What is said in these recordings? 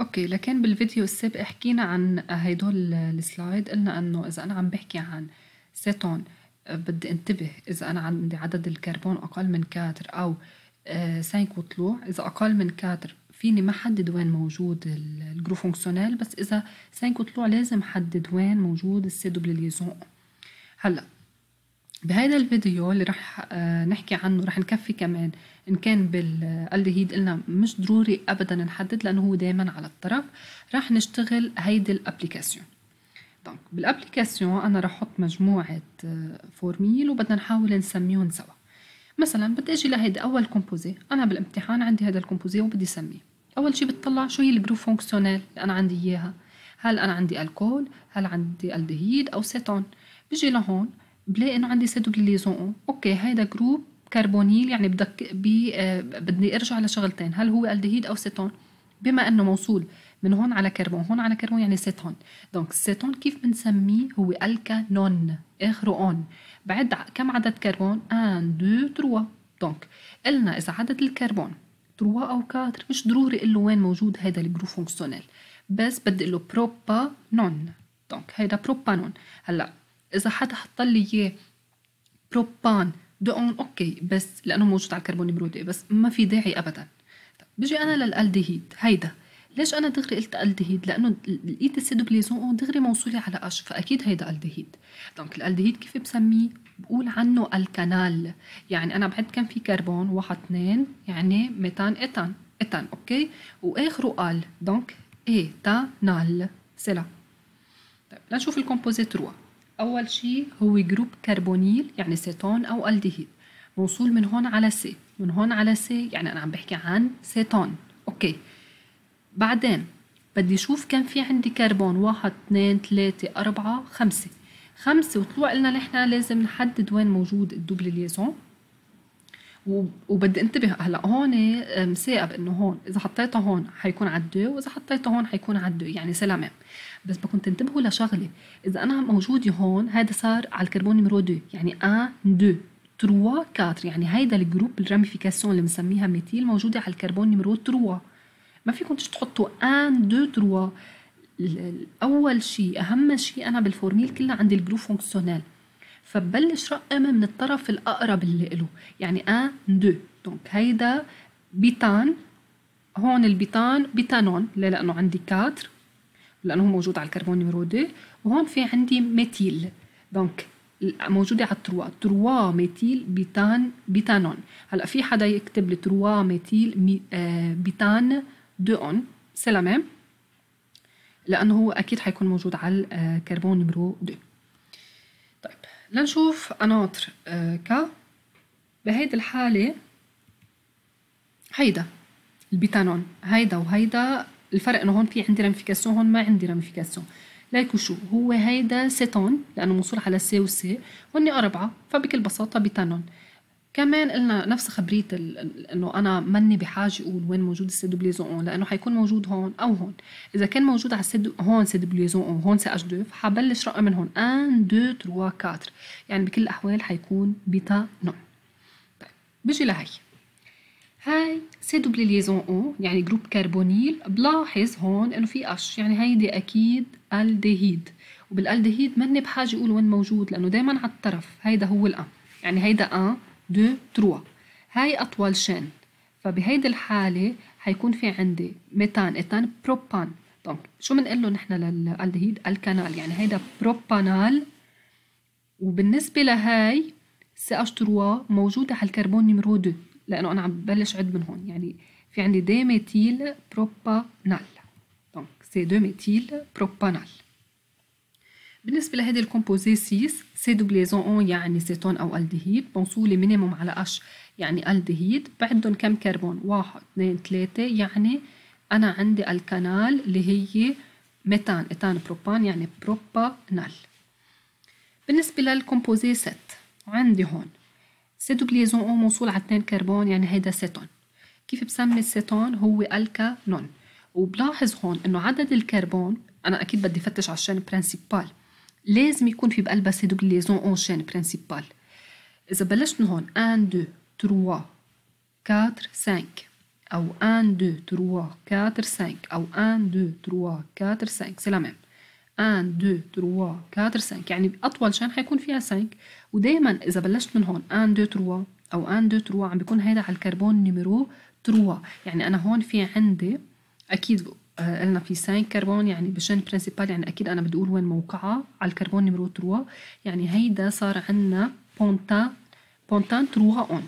أوكي لكان بالفيديو السابق حكينا عن هيدول السلايد قلنا إنه إذا أنا عم بحكي عن سيتون بدي انتبه إذا أنا عندي عدد الكربون أقل من كاتر أو آه، سانك وطلوع إذا أقل من كاتر فيني ما حدد وين موجود الجروب فونكسيونيل بس إذا سانك وطلوع لازم حدد وين موجود السي دوبل ليزون هلا بهيدا الفيديو اللي رح آه، نحكي عنه رح نكفي كمان ان كان بالالدهيد قلنا مش ضروري ابدا نحدد لانه هو دائما على الطرف رح نشتغل هيدي الابليكاسيون دونك طيب، بالابليكاسيون انا رح احط مجموعه آه، فورميل وبدنا نحاول نسميهم سوا مثلا بدي اجي لهيدي اول كومبوزي انا بالامتحان عندي هذا الكومبوزي وبدي سميه اول شيء بتطلع شو هي الجروب فونكسيونيل اللي انا عندي اياها هل انا عندي الكول هل عندي الدهيد او سيتون بيجي لهون بلاقي انه عندي ليزون اوكي هيدا جروب كربونيل يعني بدك بي آه بدي ارجع لشغلتين هل هو الدهيد او سيتون بما انه موصول من هون على كربون هون على كربون يعني سيتون دونك السيتون كيف بنسميه هو الكانون اخره اون بعد كم عدد كربون 1 2 3 دونك قلنا اذا عدد الكربون 3 او 4 مش ضروري اقول له وين موجود هذا الجروب فونكسيونيل بس بدي اقول له نون دونك هيدا بروبانون هلا اذا حدا حط لي اياه بروبان دقون اوكي بس لانه موجود على الكربون برودي بس ما في داعي ابدا بيجي انا للالدهيد هيدا ليش انا دغري قلت الدهيد لانه لقيت السيدوبليزون دغري موصوله على اش فاكيد هيدا الدهيد دونك الالدهيد كيف بسميه بقول عنه الكنال يعني انا بعد كان في كربون واحد اثنين يعني ميتان ايتان ايتان اوكي واخره ال دونك ايتانال سلا طيب لنشوف الكومبوزيت روا أول شيء هو جروب كربونيل يعني سيتون أو ألدهيد موصول من هون على سي من هون على سي يعني أنا عم بحكي عن سيتون أوكي بعدين بدي أشوف كان في عندي كربون واحد اثنين ثلاثة أربعة خمسة خمسة وطلوع لنا نحن لازم نحدد وين موجود الدوبل ليزون وبدي انتبه هلا هون مثاقب انه هون اذا حطيتها هون حيكون على واذا حطيتها هون حيكون على يعني سلامة بس بكون تنتبهوا لشغله اذا انا موجوده هون هذا صار على الكربون نمرو دو يعني ان دو 3 4 يعني هيدا الجروب الراميفيكاسيون اللي بنسميها ميثيل موجوده على الكربون نمرو 3 ما فيكم تحطوا ان دو 3 اول شيء اهم شيء انا بالفورميل كلها عندي الجروب فونكسيونيل فببلش رقم من الطرف الاقرب اللي له يعني ان دو دونك هيدا بيتان هون البيتان بيتانون لانه عندي 4 لانه هو موجود على الكربون نمرو نمرودي وهون في عندي ميثيل دونك موجوده على التروا تروا ميثيل بيتان بيتانون هلا في حدا يكتب لي تروا ميثيل مي آه بيتان دو اون سي لا ميم لانه هو اكيد حيكون موجود على الكربون آه، نمرو 2 طيب لنشوف انوتر آه، كا بهيدي الحاله هيدا البيتانون هيدا وهيدا الفرق انه هون في عندي راميفيكاسيون هون ما عندي راميفيكاسيون ليكو شو هو هيدا سيتون لانه موصول على سي وسي هن اربعه فبكل بساطه بيتانون كمان قلنا نفس خبريه انه انا ماني بحاجه اقول وين موجود السي دبليزون اون لانه حيكون موجود هون او هون اذا كان موجود على السي هون سي دبليزون اون هون سي اتش 2 فحبلش رقم من هون 1 2 3 4 يعني بكل الاحوال حيكون بيتا نون طيب بيجي لهي هاي سي دوبل ليزون او يعني جروب كربونيل بلاحظ هون انه في اش يعني هيدي اكيد الديهيد وبالالدهيد مني بحاجه اقول وين موجود لانه دائما على الطرف هيدا هو الان يعني هيدا ان دو تروا هاي اطول شين فبهيدي الحاله حيكون في عندي ميتان ايثان بروبان طب شو بنقول له نحن للالدهيد الكنال يعني هيدا بروبانال وبالنسبه لهاي سي اش 3 موجوده على الكربون نمرو 2 لانه انا عم ببلش عد من هون يعني في عندي دي ميثيل بروبانال دونك سي دو ميثيل بروبانال بالنسبه لهيدي الكومبوزي 6 سي دوبليزون اون يعني سيتون او الدهيد موصوله مينيموم على اش يعني الدهيد بعدهم كم كربون واحد اثنين ثلاثه يعني انا عندي الكنال اللي هي ميثان ايثان بروبان يعني بروبانال بالنسبه للكومبوزي ست عندي هون سيتوكليزون او موصول على اثنين كربون يعني هيدا سيتون كيف بسمي السيتون هو الكانون وبلاحظ هون انه عدد الكربون انا اكيد بدي فتش على الشين برينسيبال لازم يكون في بقلبها سي دوبل ليزون اون شين برينسيبال اذا بلشت من هون 1 2 3 4 5 او 1 2 3 4 5 او 1 2 3 4 5 سي لا ميم 1 2 3 4 5 يعني اطول شان حيكون فيها 5 ودائما اذا بلشت من هون 1 2 3 او 1 2 3 عم بيكون هيدا على الكربون نيميرو 3 يعني انا هون في عندي اكيد آه، قلنا في 5 كربون يعني بشان برينسيبال يعني اكيد انا بدي اقول وين موقعها على الكربون نيميرو 3 يعني هيدا صار عندنا بونتان بونتان 3 اون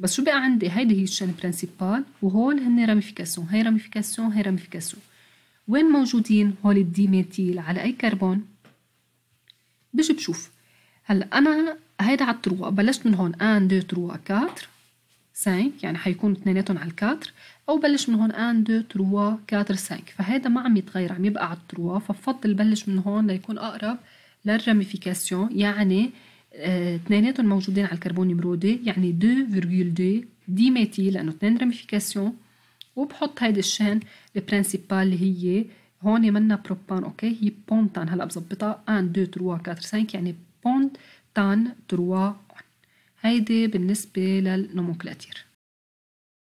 بس شو بقى عندي هيدي هي الشان برينسيبال وهول هن راميفيكاسيون هي راميفيكاسيون هي راميفيكاسيون وين موجودين هول الديميتيل على أي كربون بيجي بشوف هلا أنا هيدا على التروا بلشت من هون 1 2 3 4 5 يعني حيكون اثنيناتهم على الكاتر أو بلش من هون 1 2 3 4 5 فهيدا ما عم يتغير عم يبقى على التروا فبفضل بلش من هون ليكون أقرب للراميفيكاسيون يعني آه، اثنيناتهم موجودين على الكربون نمرودي يعني 2,2 ديميتيل لأنه اثنين راميفيكاسيون وبحط هيدي الشحن البرنسيبال اللي هي هون منا بروبان اوكي هي بونتان هلا بظبطها 1 2 3 4 5 يعني بونتان 3 1 هيدي بالنسبة للنوموكلاتير